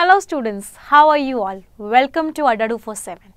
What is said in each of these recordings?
Hello students, how are you all? Welcome to Adadu Seven.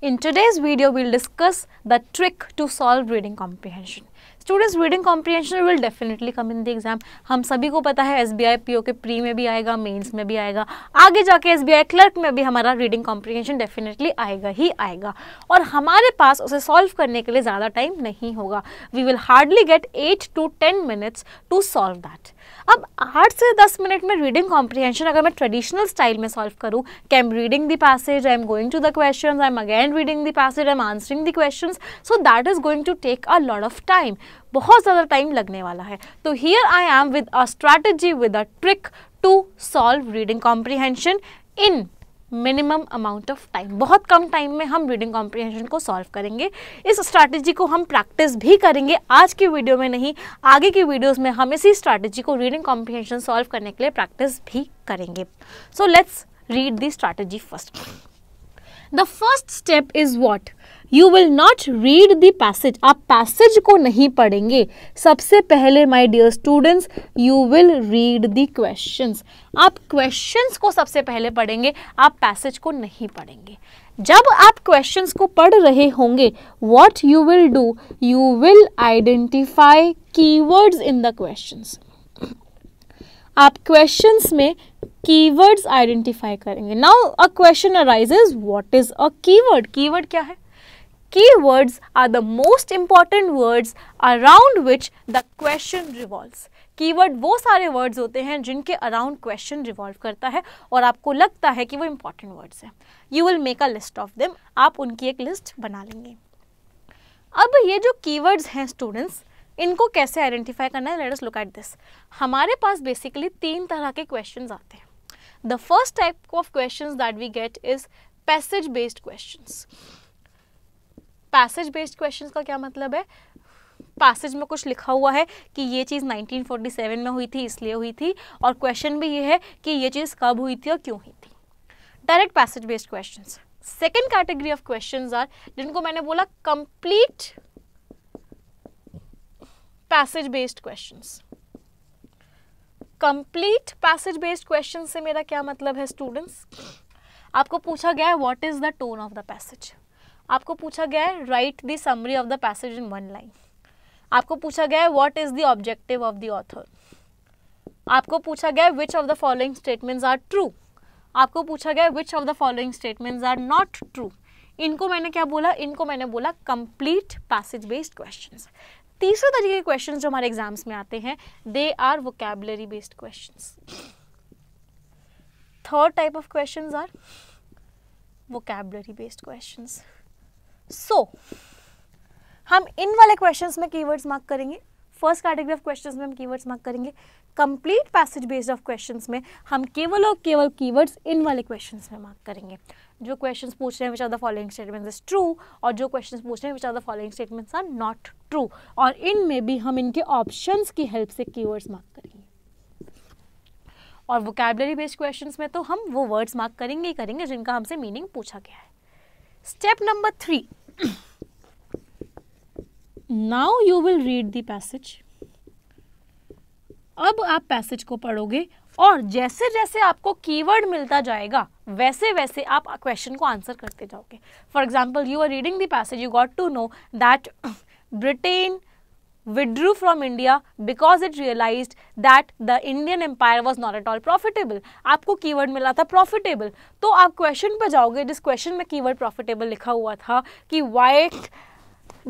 In today's video, we'll discuss the trick to solve reading comprehension. Students reading comprehension will definitely come in the exam हम सभी को पता है S B I P O के pre में भी आएगा mains में भी आएगा आगे जाके एस बी आई क्लर्क में भी हमारा रीडिंग कॉम्प्रिहेंशन डेफिनेटली आएगा ही आएगा और हमारे पास उसे सॉल्व करने के लिए ज़्यादा टाइम नहीं होगा we will hardly get eight to ten minutes to solve that अब आठ से दस मिनट में रीडिंग कॉम्प्रिहेंशन अगर मैं ट्रेडिशनल स्टाइल में सॉल्व करूँ कि I am reading the passage I am going to the question I am again reading the passage I am answering the question so that is going to take a lot of time बहुत ज़्यादा time लगने वाला है तो here I am with a strategy with a trick to solve reading comprehension in minimum amount of time बहुत कम time में हम रीडिंग कॉम्प्रिहेंशन को सॉल्व करेंगे इस स्ट्रैटेजी को हम प्रैक्टिस भी करेंगे आज की वीडियो में नहीं आगे की वीडियोज़ में हम इसी स्ट्रैटेजी को रीडिंग कॉम्प्रीहेंशन सॉल्व करने के लिए प्रैक्टिस भी करेंगे so let's read the strategy first the first step is what you will not read the passage आप पैसेज को नहीं पढ़ेंगे सबसे पहले my dear students you will read the questions आप क्वेश्चंस को सबसे पहले पढ़ेंगे आप पैसेज को नहीं पढ़ेंगे जब आप क्वेश्चंस को पढ़ रहे होंगे what you will do you will identify keywords in the question आप क्वेश्चन में कीवर्ड्स आइडेंटिफाई करेंगे now a question arises what is a keyword keyword क्या है Keywords are the most important words around which the question revolves. Keyword वो सारे words होते हैं जिनके अराउंड क्वेश्चन रिवॉल्व करता है और आपको लगता है कि वो इम्पॉर्टेंट वर्ड्स हैं you will make a list of them आप उनकी एक लिस्ट बना लेंगे अब ये जो कीवर्ड्स हैं स्टूडेंट्स इनको कैसे आइडेंटिफाई करना है let us look at this हमारे पास बेसिकली तीन तरह के क्वेश्चन आते हैं the first type of question that we get is passage based question passage based questions का क्या मतलब है पैसेज में कुछ लिखा हुआ है कि ये चीज़ 1947 में हुई थी इसलिए हुई थी और क्वेश्चन भी ये है कि ये चीज़ कब हुई थी और क्यों हुई थी direct passage based question second category of question are जिनको मैंने बोला complete passage based question complete passage based question से मेरा क्या मतलब है स्टूडेंट्स आपको पूछा गया है what is the tone of the passage आपको पूछा गया है write the summary of the passage in one line आपको पूछा गया है what is the objective of the author आपको पूछा गया है which of the following statements are true आपको पूछा गया which of the following statements are not true इनको मैंने क्या बोला इनको मैंने बोला कंप्लीट पैसेज बेस्ड क्वेश्चन तीसरे तरीके के क्वेश्चन जो हमारे एग्जाम्स में आते हैं they are vocabulary based question third type of question are vocabulary based question so so, हम इन वाले क्वेश्चंस में कीवर्ड्स मार्क करेंगे फर्स्ट कैटेगरी ऑफ क्वेश्चंस में हम कीवर्ड्स मार्क करेंगे complete passage based of questions में हम केवल और केवल कीवर्ड्स इन वाले क्वेश्चंस में मार्क करेंगे जो क्वेश्चंस पूछ रहे हैं which are the following statements is true और जो क्वेश्चंस पूछ रहे हैं which are the following statements are not true और इन में भी हम इनके ऑप्शंस की हेल्प से कीवर्ड्स मार्क करेंगे और वोकेबलरी बेस्ड क्वेश्चंस में तो हम वो वर्ड्स मार्क करेंगे ही करेंगे जिनका हमसे मीनिंग पूछा गया है step number three now you will read the passage अब आप पैसेज को पढ़ोगे और जैसे जैसे आपको कीवर्ड मिलता जाएगा वैसे वैसे आप क्वेश्चन को आंसर करते जाओगे for example you are reading the passage you got to know that Britain withdrew from India because it realized that the Indian empire was not at all profitable. आपको keyword मिला था profitable. तो आप question पर जाओगे जिस question में keyword profitable लिखा हुआ था कि why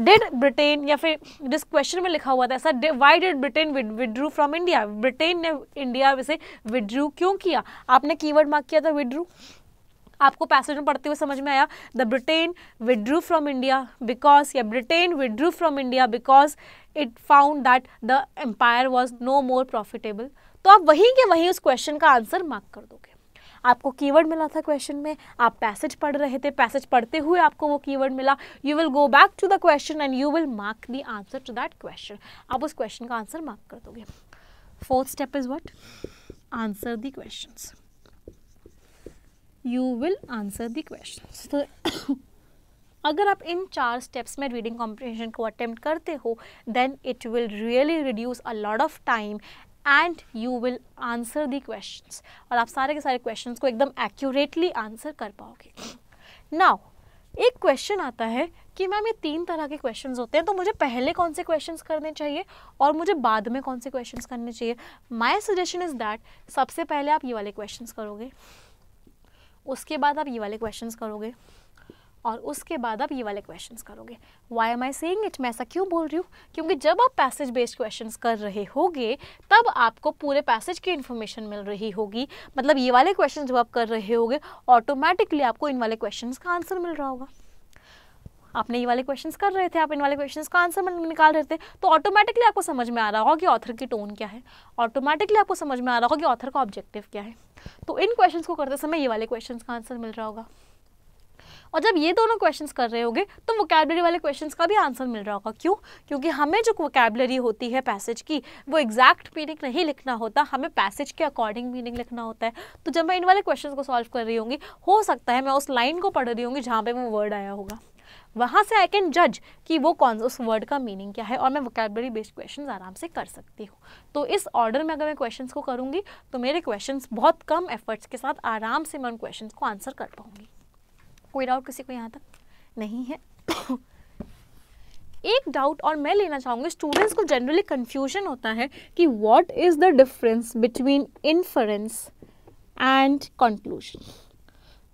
did Britain या फिर जिस question में लिखा हुआ था ऐसा why did Britain withdrew from India? Britain ने India से withdrew क्यों किया आपने keyword mark किया था withdrew? आपको पैसेज में पढ़ते हुए समझ में आया the Britain withdrew from India because या Britain withdrew from India because it found that the empire was no more profitable तो आप वहीं के वहीं उस क्वेश्चन का आंसर मार्क कर दोगे आपको कीवर्ड मिला था क्वेश्चन में आप पैसेज पढ़ रहे थे पैसेज पढ़ते हुए आपको वो कीवर्ड मिला you will go back to the question and you will mark the answer to that question आप उस क्वेश्चन का आंसर मार्क कर दोगे fourth step is what answer the question you will answer the question तो अगर आप इन चार steps में रीडिंग कॉम्प्रिहेंशन को अटेम्प्ट करते हो then it will really reduce a lot of time and you will answer the question और आप सारे के सारे क्वेश्चन को एकदम एक्यूरेटली आंसर कर पाओगे नाउ एक क्वेश्चन आता है कि मैम ये तीन तरह के क्वेश्चन होते हैं तो मुझे पहले कौन से क्वेश्चन करने चाहिए और मुझे बाद में कौन से क्वेश्चन करने चाहिए माई सजेशन इज़ दैट सबसे पहले आप ये वाले क्वेश्चन करोगे उसके बाद आप ये वाले क्वेश्चंस करोगे और उसके बाद आप ये वाले क्वेश्चंस करोगे why am I saying it मैं ऐसा क्यों बोल रही हूँ क्योंकि जब आप पैसेज बेस्ड क्वेश्चंस कर रहे होगे तब आपको पूरे पैसेज की इन्फॉर्मेशन मिल रही होगी मतलब ये वाले क्वेश्चन जब आप कर रहे होगे ऑटोमेटिकली आपको इन वाले क्वेश्चन का आंसर मिल रहा होगा आपने ये वाले क्वेश्चंस कर रहे थे आप इन वाले क्वेश्चंस का आंसर निकाल रहे थे तो ऑटोमेटिकली आपको समझ में आ रहा होगा कि ऑथर की टोन क्या है ऑटोमेटिकली आपको समझ में आ रहा होगा कि ऑथर का ऑब्जेक्टिव क्या है तो इन क्वेश्चंस को करते समय ये वाले क्वेश्चंस का आंसर मिल रहा होगा और जब ये दोनों क्वेश्चंस कर रहे होंगे तो वोकेबलरी वाले क्वेश्चंस का भी आंसर मिल रहा होगा क्यों क्योंकि हमें जो वोकेबलरी होती है पैसेज की वो एग्जैक्ट मीनिंग नहीं लिखना होता हमें पैसेज के अकॉर्डिंग मीनिंग लिखना होता है तो जब मैं इन वाले क्वेश्चन को सॉल्व कर रही होंगी हो सकता है मैं उस लाइन को पढ़ रही होंगी जहाँ पर वो वर्ड आया होगा वहाँ से आई कैन जज कि वो कौन उस वर्ड का मीनिंग क्या है और मैं वोकेबलरी बेस्ड क्वेश्चन आराम से कर सकती हूँ तो इस ऑर्डर में अगर मैं क्वेश्चन को करूँगी तो मेरे क्वेश्चन बहुत कम एफर्ट्स के साथ आराम से मैं उन क्वेश्चन को आंसर कर पाऊँगी कोई डाउट किसी को यहाँ तक नहीं है एक डाउट और मैं लेना चाहूँगी स्टूडेंट्स को जनरली कन्फ्यूजन होता है कि what is the difference between inference and conclusion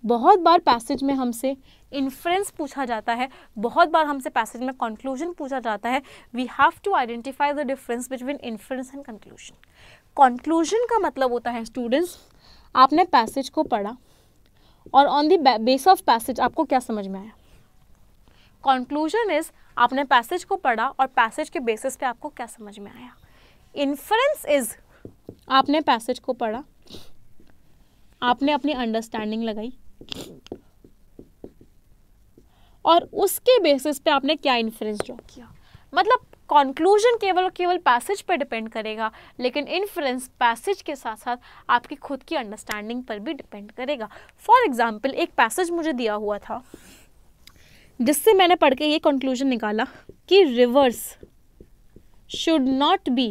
बहुत बार पैसेज में हमसे इन्फ्रेंस पूछा जाता है बहुत बार हमसे पैसेज में कंक्लूजन पूछा जाता है we have to identify the difference between inference and conclusion conclusion का मतलब होता है स्टूडेंट्स आपने पैसेज को पढ़ा और on the base of passage आपको क्या समझ में आया कंक्लूजन इज आपने पैसेज को पढ़ा और पैसेज के बेसिस पे आपको क्या समझ में आया इन्फ्रेंस इज आपने पैसेज को पढ़ा आपने अपनी अंडरस्टैंडिंग लगाई और उसके बेसिस पे आपने क्या इन्फ्रेंस ड्रॉ किया मतलब कॉन्क्लूजन केवल और केवल पैसेज पर डिपेंड करेगा लेकिन इन्फ्लुएंस पैसेज के साथ साथ आपकी खुद की अंडरस्टैंडिंग पर भी डिपेंड करेगा फॉर एग्जाम्पल एक पैसेज मुझे दिया हुआ था जिससे मैंने पढ़ के ये कंक्लूजन निकाला कि rivers should not be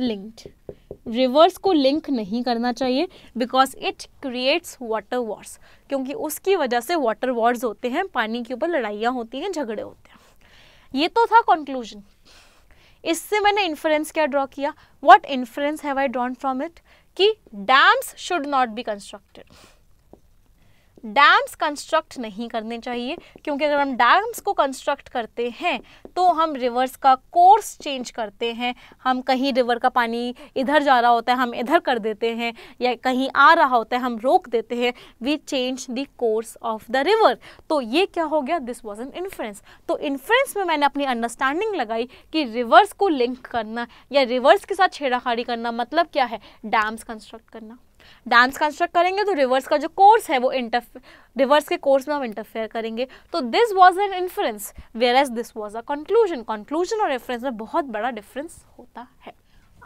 linked rivers को लिंक नहीं करना चाहिए because it creates water wars क्योंकि उसकी वजह से वाटर वॉर्स होते हैं पानी के ऊपर लड़ाइयाँ होती हैं झगड़े होते हैं ये तो था कंक्लूजन इससे मैंने इन्फ्लुएंस क्या ड्रॉ किया what influence have I drawn from it कि dams should not be constructed dams construct नहीं करने चाहिए क्योंकि अगर हम डैम्स को कंस्ट्रक्ट करते हैं तो हम रिवर्स का कोर्स चेंज करते हैं हम कहीं रिवर का पानी इधर जा रहा होता है हम इधर कर देते हैं या कहीं आ रहा होता है हम रोक देते हैं we change the course of the river तो ये क्या हो गया दिस वॉज एन इन्फ्रेंस तो इन्फ्रेंस में मैंने अपनी अंडरस्टैंडिंग लगाई कि रिवर्स को लिंक करना या रिवर्स के साथ छेड़ाखाड़ी करना मतलब क्या है डैम्स कंस्ट्रक्ट करना डांस कंस्ट्रक्ट करेंगे तो रिवर्स का जो कोर्स है वो इंटरफेयर रिवर्स के कोर्स में हम इंटरफेयर करेंगे तो this was an inference whereas this was a अ कंक्लूजन कंक्लूजन और रेफरेंस में बहुत बड़ा डिफरेंस होता है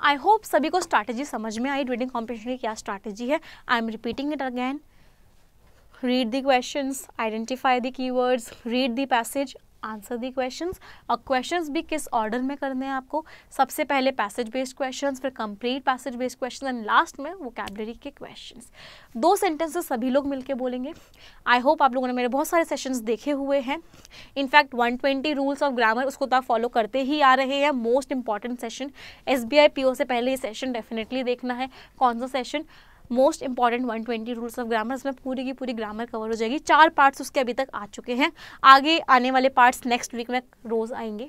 आई होप सभी को स्ट्रैटेजी समझ में आई रीडिंग कॉम्पिटिशन की क्या स्ट्रैटेजी है I am repeating it again read the question identify the key words read the passage answer the questions और क्वेश्चंस भी किस ऑर्डर में करने हैं आपको सबसे पहले पैसेज बेस्ड क्वेश्चंस फिर complete passage based question and last में वो कैबलरी के क्वेश्चंस दो सेंटेंसेस सभी लोग मिलके बोलेंगे आई होप आप लोगों ने मेरे बहुत सारे सेशंस देखे हुए हैं इनफैक्ट 120 रूल्स ऑफ ग्रामर उसको तो आप फॉलो करते ही आ रहे हैं most important session S B से पहले ये सेशन डेफिनेटली देखना है कौन सा session most important 120 rules of grammar इसमें पूरी की पूरी ग्रामर कवर हो जाएगी चार पार्ट्स उसके अभी तक आ चुके हैं आगे आने वाले पार्ट्स नेक्स्ट वीक में रोज़ आएंगे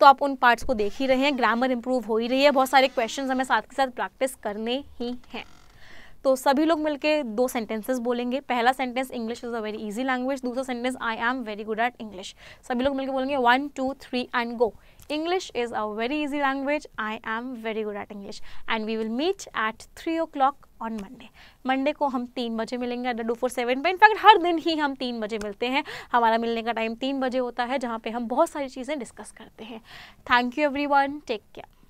तो आप उन पार्ट्स को देख ही रहे हैं ग्रामर इंप्रूव हो ही रही है बहुत सारे क्वेश्चन हमें साथ के साथ प्रैक्टिस करने ही हैं तो सभी लोग मिलके दो सेंटेंसेस बोलेंगे पहला sentence English is a very easy language दूसरा sentence I am very good at English सभी लोग मिलके बोलेंगे one two three and go English is a very easy language. I am very good at English. And we will meet at 3 o'clock on Monday Monday को हम तीन बजे मिलेंगे Adda two four seven पर इनफैक्ट हर दिन ही हम तीन बजे मिलते हैं हमारा मिलने का टाइम तीन बजे होता है जहाँ पे हम बहुत सारी चीज़ें डिस्कस करते हैं thank you everyone take care